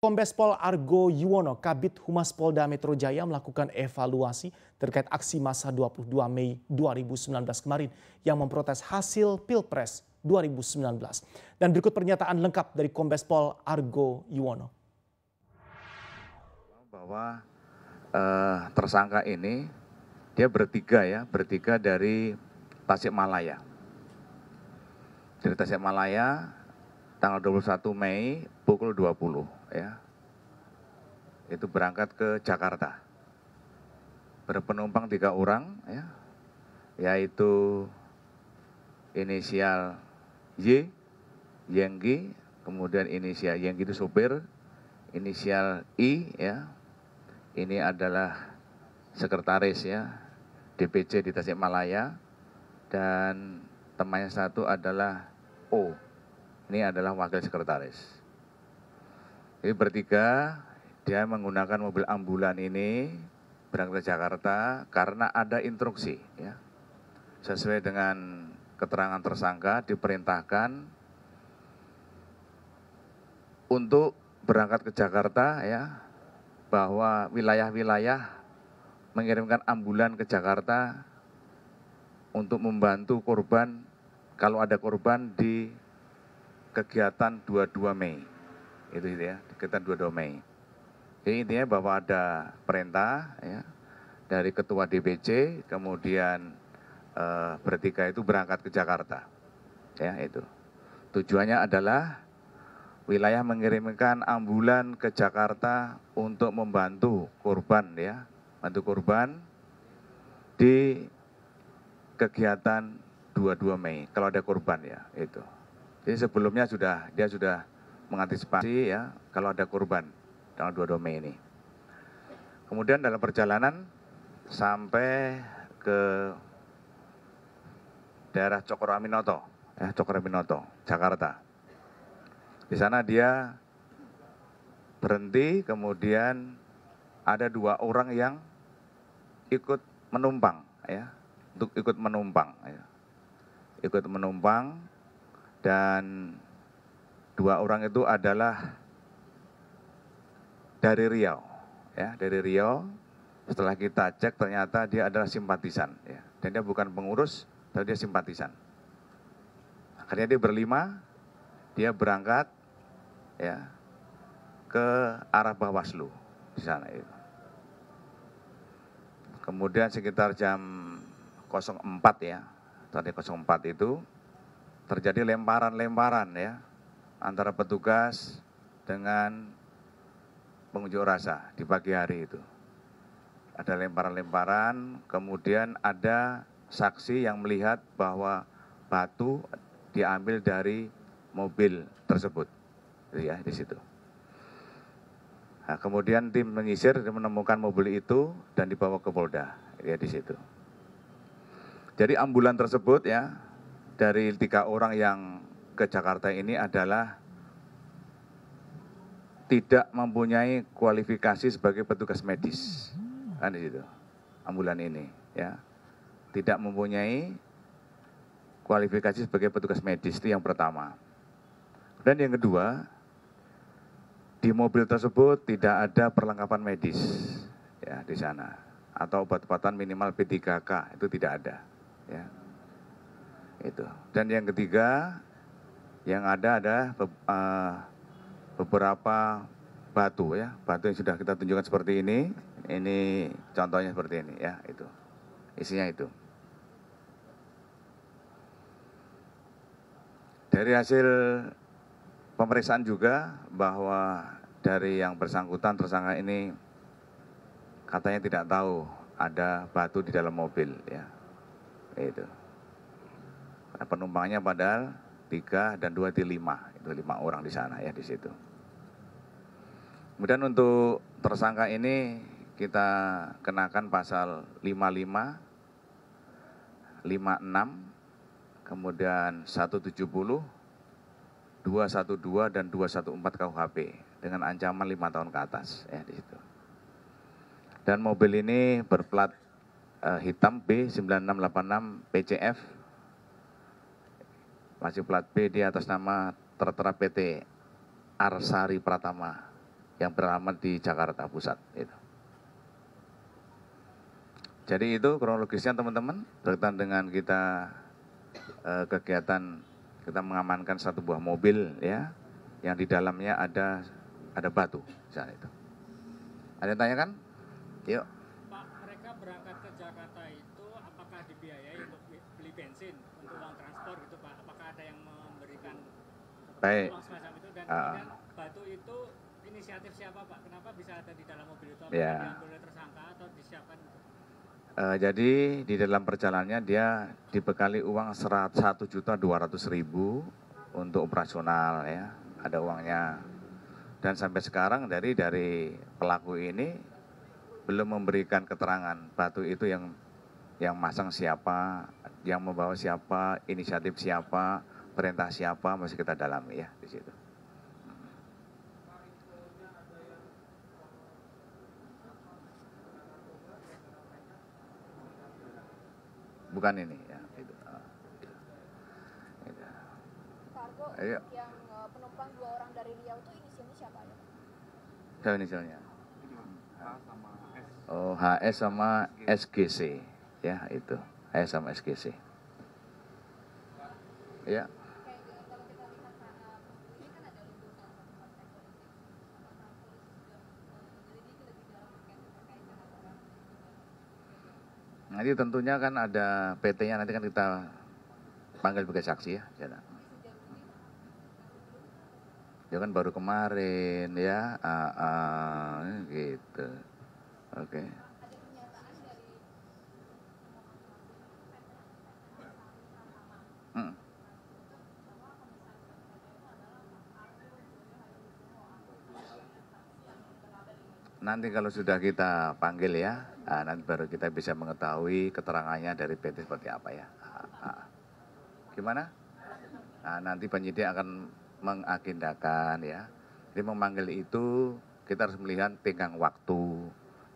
Kombespol Argo Yuwono, Kabit Humas Polda Metro Jaya melakukan evaluasi terkait aksi massa 22 Mei 2019 kemarin yang memprotes hasil Pilpres 2019. Dan berikut pernyataan lengkap dari Kombespol Argo Yuwono. Bahwa eh, tersangka ini dia bertiga ya, bertiga dari Tasikmalaya. Dari Malaya tanggal 21 Mei pukul 20 ya. Itu berangkat ke Jakarta. Berpenumpang tiga orang ya. Yaitu inisial Y, Yenggi, kemudian inisial Yenggi itu sopir, inisial I ya. Ini adalah sekretaris ya DPC di Tasikmalaya dan temannya satu adalah O ini adalah wakil sekretaris. Ini bertiga dia menggunakan mobil ambulan ini berangkat ke Jakarta karena ada instruksi ya. Sesuai dengan keterangan tersangka diperintahkan untuk berangkat ke Jakarta ya bahwa wilayah-wilayah mengirimkan ambulan ke Jakarta untuk membantu korban kalau ada korban di kegiatan 22 Mei. Itu gitu ya, kegiatan 22 Mei. Jadi intinya bahwa ada perintah ya, dari Ketua DPC, kemudian eh, bertiga itu berangkat ke Jakarta. Ya, itu. Tujuannya adalah wilayah mengirimkan ambulan ke Jakarta untuk membantu korban ya, bantu korban di kegiatan 22 Mei kalau ada korban ya itu. Jadi sebelumnya sudah dia sudah mengantisipasi ya kalau ada korban dalam dua domain ini. Kemudian dalam perjalanan sampai ke daerah Cokroaminoto, Aminoto, eh, ya, Cokroaminoto, Jakarta. Di sana dia berhenti, kemudian ada dua orang yang ikut menumpang, ya, untuk ikut menumpang, ya. ikut menumpang dan dua orang itu adalah dari Riau, ya dari Riau. Setelah kita cek ternyata dia adalah simpatisan, ya. dan dia bukan pengurus, tapi dia simpatisan. Akhirnya dia berlima, dia berangkat, ya ke arah Bawaslu di sana itu. Kemudian sekitar jam 04 ya, tadi 04 itu terjadi lemparan-lemparan ya antara petugas dengan pengunjuk rasa di pagi hari itu. Ada lemparan-lemparan, kemudian ada saksi yang melihat bahwa batu diambil dari mobil tersebut. Ya, di situ. Nah, kemudian tim menyisir menemukan mobil itu dan dibawa ke Polda, ya di situ. Jadi ambulan tersebut ya dari tiga orang yang ke Jakarta ini adalah tidak mempunyai kualifikasi sebagai petugas medis hmm. kan itu ambulan ini ya tidak mempunyai kualifikasi sebagai petugas medis itu yang pertama dan yang kedua di mobil tersebut tidak ada perlengkapan medis ya di sana atau obat-obatan minimal P3K itu tidak ada ya itu dan yang ketiga yang ada ada eh, beberapa batu ya batu yang sudah kita tunjukkan seperti ini ini contohnya seperti ini ya itu isinya itu dari hasil pemeriksaan juga bahwa dari yang bersangkutan tersangka ini katanya tidak tahu ada batu di dalam mobil ya itu Nah, penumpangnya padahal tiga dan dua di lima, itu lima orang di sana ya di situ. Kemudian untuk tersangka ini kita kenakan pasal 55, 56, kemudian 170, 212 dan 214 KUHP dengan ancaman lima tahun ke atas ya di situ. Dan mobil ini berplat eh, hitam B9686 PCF masih plat B di atas nama tertera PT Arsari Pratama yang beralamat di Jakarta Pusat. Itu. Jadi itu kronologisnya teman-teman berkaitan dengan kita e, kegiatan kita mengamankan satu buah mobil ya yang di dalamnya ada ada batu Ada yang tanya kan? Yuk. baik dan ah. batu itu inisiatif siapa pak kenapa bisa ada di dalam mobil itu ya. tersangka atau disiapkan Uh, jadi di dalam perjalanannya dia dibekali uang satu juta dua ratus ribu untuk operasional ya ada uangnya dan sampai sekarang dari dari pelaku ini belum memberikan keterangan batu itu yang yang masang siapa yang membawa siapa inisiatif siapa perintah siapa masih kita dalami ya di situ. Bukan ini ya. Itu. Ah, Kargo Ayo. Iya. yang e, penumpang dua orang dari Riau itu inisialnya siapa ya? Siapa inisialnya? Oh, HS sama SGC. Ya, itu. HS sama SGC. Ya. Nanti tentunya kan ada PT-nya nanti kan kita panggil sebagai saksi ya. Ya, ya kan baru kemarin ya, uh, gitu. Oke. Okay. nanti kalau sudah kita panggil ya, uh, nanti baru kita bisa mengetahui keterangannya dari PT seperti apa ya. Uh, uh. Gimana? Nah, nanti penyidik akan mengagendakan ya. Jadi memanggil itu kita harus melihat tenggang waktu.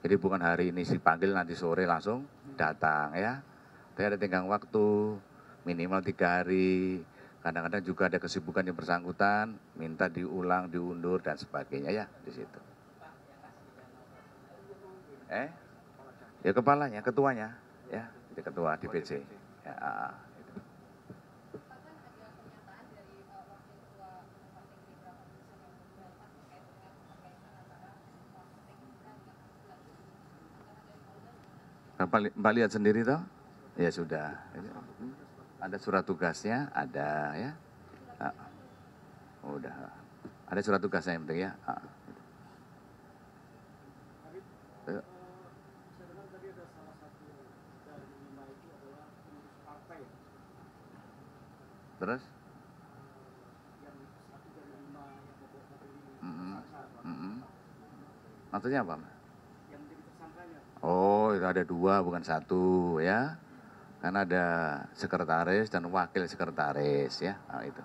Jadi bukan hari ini sih panggil nanti sore langsung datang ya. Tapi ada tenggang waktu minimal tiga hari. Kadang-kadang juga ada kesibukan yang bersangkutan, minta diulang, diundur dan sebagainya ya di situ eh ya kepalanya ketuanya ya jadi ketua DPC ya, ah, ah. Nah, Mbak lihat sendiri toh? Ya sudah. Ada surat tugasnya, ada ya. Uh, udah. Ada surat tugasnya yang penting ya. Uh. terus maksudnya apa oh itu ada dua bukan satu ya Kan ada sekretaris dan wakil sekretaris ya nah, itu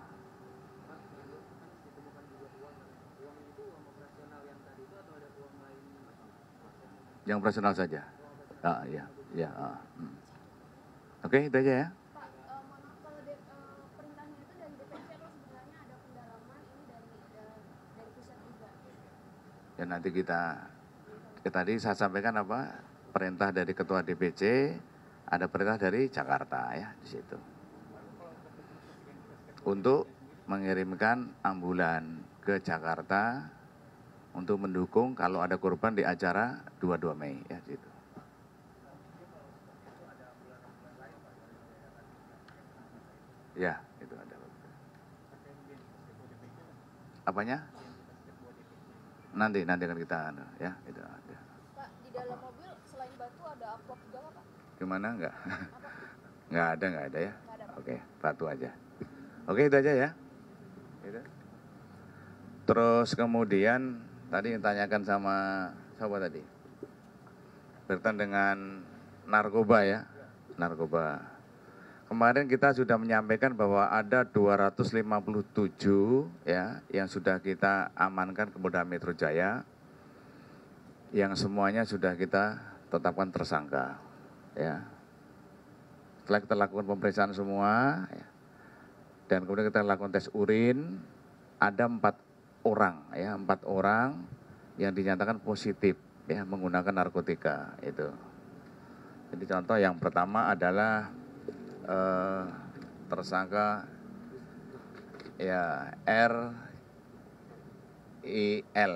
yang operasional saja. Ah, ya, ya. Ah. Mm. Oke, okay, itu aja ya. dan nanti kita ya tadi saya sampaikan apa perintah dari ketua DPC ada perintah dari Jakarta ya di situ untuk mengirimkan ambulan ke Jakarta untuk mendukung kalau ada korban di acara 22 Mei ya di situ. Ya, itu ada. Apanya? nanti nanti akan kita anu, ya itu ada. Pak di dalam apa? mobil selain batu ada apa juga pak? Gimana enggak? enggak ada enggak ada ya. Ada, Oke batu aja. Oke itu aja ya. Itu. Terus kemudian tadi yang tanyakan sama siapa tadi? Berkaitan dengan narkoba ya, narkoba kemarin kita sudah menyampaikan bahwa ada 257 ya yang sudah kita amankan ke Polda Metro Jaya yang semuanya sudah kita tetapkan tersangka ya. Setelah kita lakukan pemeriksaan semua ya, dan kemudian kita lakukan tes urin ada empat orang ya empat orang yang dinyatakan positif ya menggunakan narkotika itu. Jadi contoh yang pertama adalah eh, tersangka ya R I L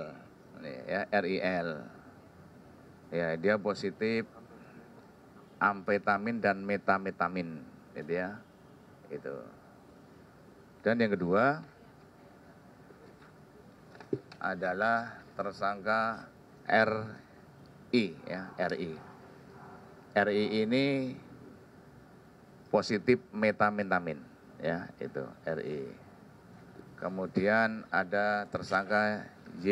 ya R I L ya dia positif amfetamin dan metametamin gitu ya itu dan yang kedua adalah tersangka RI ya RI RI ini positif metamintamin ya itu RI. Kemudian ada tersangka Y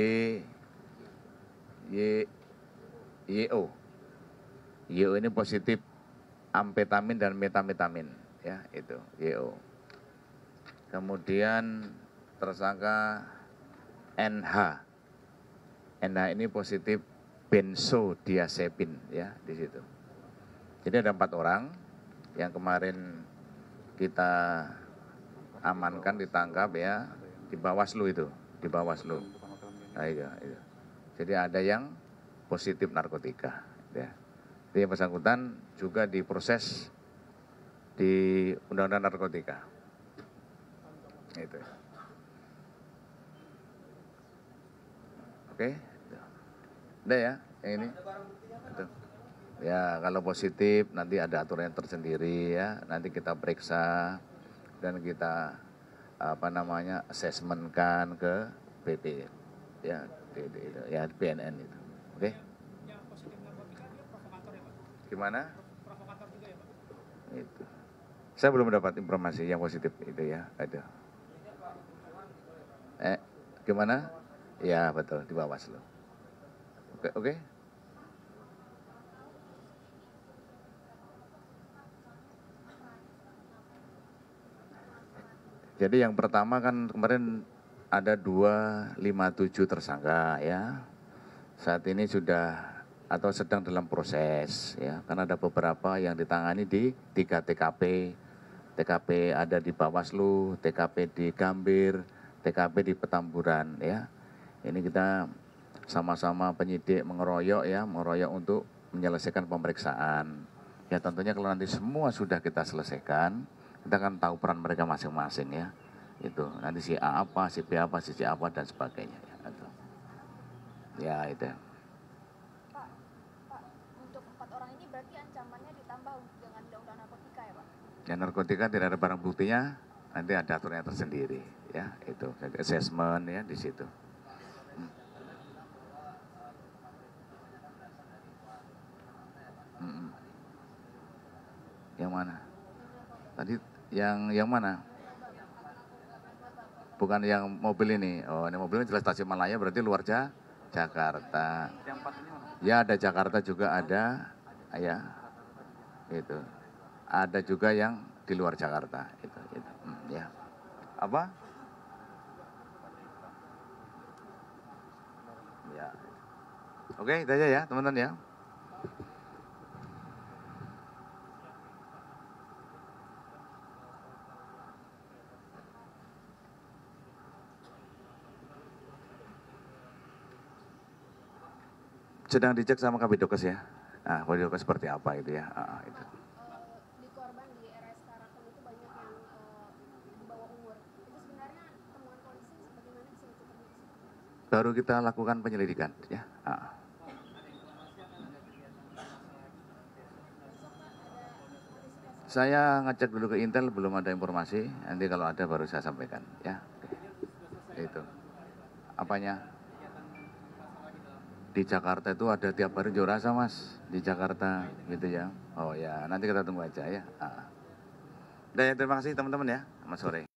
Y YO. ini positif amfetamin dan metametamin ya itu YO. Kemudian tersangka NH. NH ini positif benzodiazepin ya di situ. Jadi ada empat orang yang kemarin kita amankan ditangkap ya di Bawaslu itu di Bawaslu nah, itu, iya, iya. jadi ada yang positif narkotika ya jadi yang bersangkutan juga diproses di Undang-Undang Narkotika itu oke udah ya yang ini Ya, kalau positif nanti ada aturan yang tersendiri ya. Nanti kita periksa dan kita apa namanya asesmenkan ke PT ya di, di, ya BNN itu. Oke. Okay? Ya, gimana? Ya, itu. Saya belum mendapat informasi yang positif itu ya, ada. Eh, gimana? Ya, betul, di bawah Oke, okay, oke. Okay? Jadi yang pertama kan kemarin ada 257 tersangka ya. Saat ini sudah atau sedang dalam proses ya karena ada beberapa yang ditangani di tiga TKP TKP ada di Bawaslu TKP di Gambir TKP di Petamburan ya ini kita sama-sama penyidik mengeroyok ya mengeroyok untuk menyelesaikan pemeriksaan ya tentunya kalau nanti semua sudah kita selesaikan kita kan tahu peran mereka masing-masing ya itu nanti si A apa si B apa si C apa dan sebagainya ya itu ya itu untuk empat orang ini berarti ancamannya ditambah dengan undang-undang narkotika ya, ya narkotika tidak ada barang buktinya, nanti ada aturannya tersendiri ya itu assessment ya di situ. Hmm. hmm. Yang mana? Tadi yang yang mana? Bukan yang mobil ini. Oh, ini mobilnya jelas Malaya. berarti luar ja, Jakarta. Ya ada Jakarta juga ada ya. Itu. Ada juga yang di luar Jakarta itu, itu. Hmm, ya. Apa? Ya. Oke, itu aja ya, teman-teman ya. sedang dicek sama dokes ya. Nah, dokes seperti apa gitu ya. Uh, itu. Eh, eh, baru kita lakukan penyelidikan ya. Uh. Saya ngecek dulu ke Intel belum ada informasi. Nanti kalau ada baru saya sampaikan ya. Itu. Apanya? di Jakarta itu ada tiap hari rasa mas di Jakarta gitu ya oh ya nanti kita tunggu aja ya ah. Dan ya, terima kasih teman-teman ya mas sore